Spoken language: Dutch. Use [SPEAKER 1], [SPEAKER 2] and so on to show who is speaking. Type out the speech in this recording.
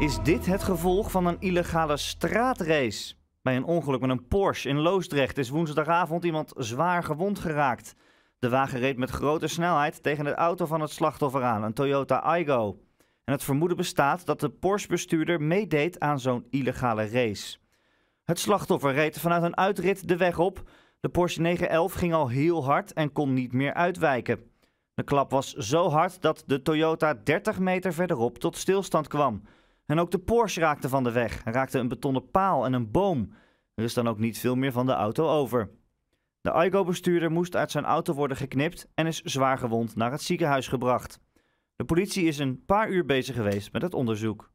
[SPEAKER 1] Is dit het gevolg van een illegale straatrace? Bij een ongeluk met een Porsche in Loosdrecht is woensdagavond iemand zwaar gewond geraakt. De wagen reed met grote snelheid tegen de auto van het slachtoffer aan, een Toyota Igo. En het vermoeden bestaat dat de Porsche-bestuurder meedeed aan zo'n illegale race. Het slachtoffer reed vanuit een uitrit de weg op. De Porsche 911 ging al heel hard en kon niet meer uitwijken. De klap was zo hard dat de Toyota 30 meter verderop tot stilstand kwam. En ook de Porsche raakte van de weg en raakte een betonnen paal en een boom. Er is dan ook niet veel meer van de auto over. De igo bestuurder moest uit zijn auto worden geknipt en is zwaar gewond naar het ziekenhuis gebracht. De politie is een paar uur bezig geweest met het onderzoek.